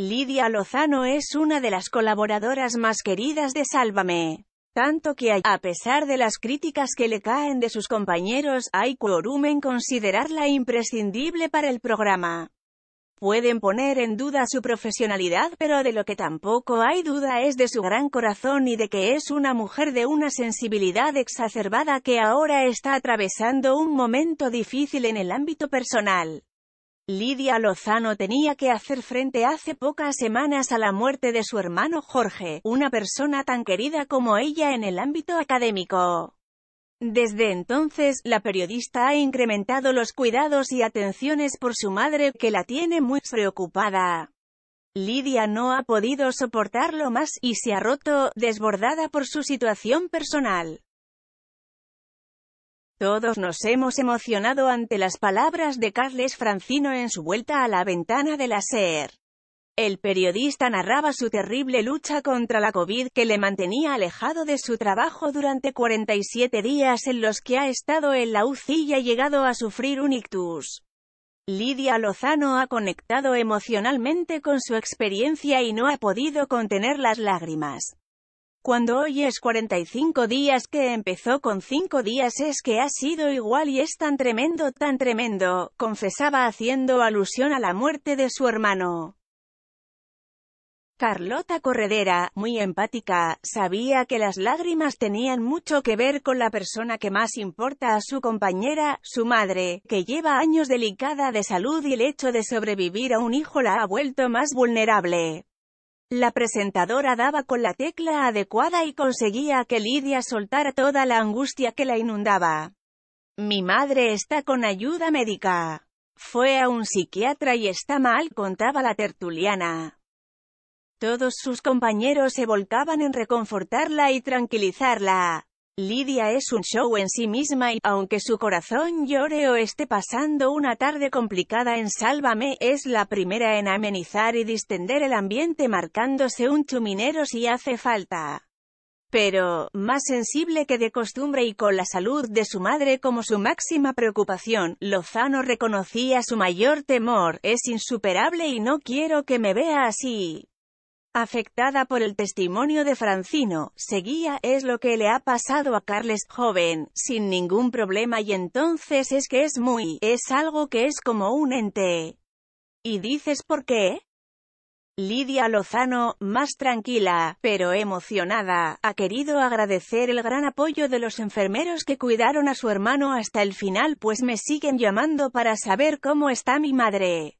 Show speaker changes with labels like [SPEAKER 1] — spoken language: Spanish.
[SPEAKER 1] Lidia Lozano es una de las colaboradoras más queridas de Sálvame. Tanto que, a pesar de las críticas que le caen de sus compañeros, hay quórum en considerarla imprescindible para el programa. Pueden poner en duda su profesionalidad, pero de lo que tampoco hay duda es de su gran corazón y de que es una mujer de una sensibilidad exacerbada que ahora está atravesando un momento difícil en el ámbito personal. Lidia Lozano tenía que hacer frente hace pocas semanas a la muerte de su hermano Jorge, una persona tan querida como ella en el ámbito académico. Desde entonces, la periodista ha incrementado los cuidados y atenciones por su madre, que la tiene muy preocupada. Lidia no ha podido soportarlo más, y se ha roto, desbordada por su situación personal. Todos nos hemos emocionado ante las palabras de Carles Francino en su vuelta a la ventana de la SER. El periodista narraba su terrible lucha contra la COVID que le mantenía alejado de su trabajo durante 47 días en los que ha estado en la UCI y ha llegado a sufrir un ictus. Lidia Lozano ha conectado emocionalmente con su experiencia y no ha podido contener las lágrimas. Cuando hoy es 45 días que empezó con 5 días es que ha sido igual y es tan tremendo, tan tremendo, confesaba haciendo alusión a la muerte de su hermano. Carlota Corredera, muy empática, sabía que las lágrimas tenían mucho que ver con la persona que más importa a su compañera, su madre, que lleva años delicada de salud y el hecho de sobrevivir a un hijo la ha vuelto más vulnerable. La presentadora daba con la tecla adecuada y conseguía que Lidia soltara toda la angustia que la inundaba. Mi madre está con ayuda médica. Fue a un psiquiatra y está mal, contaba la tertuliana. Todos sus compañeros se volcaban en reconfortarla y tranquilizarla. Lidia es un show en sí misma y, aunque su corazón llore o esté pasando una tarde complicada en Sálvame, es la primera en amenizar y distender el ambiente marcándose un chuminero si hace falta. Pero, más sensible que de costumbre y con la salud de su madre como su máxima preocupación, Lozano reconocía su mayor temor, es insuperable y no quiero que me vea así. Afectada por el testimonio de Francino, seguía, es lo que le ha pasado a Carles, joven, sin ningún problema y entonces es que es muy, es algo que es como un ente. ¿Y dices por qué? Lidia Lozano, más tranquila, pero emocionada, ha querido agradecer el gran apoyo de los enfermeros que cuidaron a su hermano hasta el final pues me siguen llamando para saber cómo está mi madre.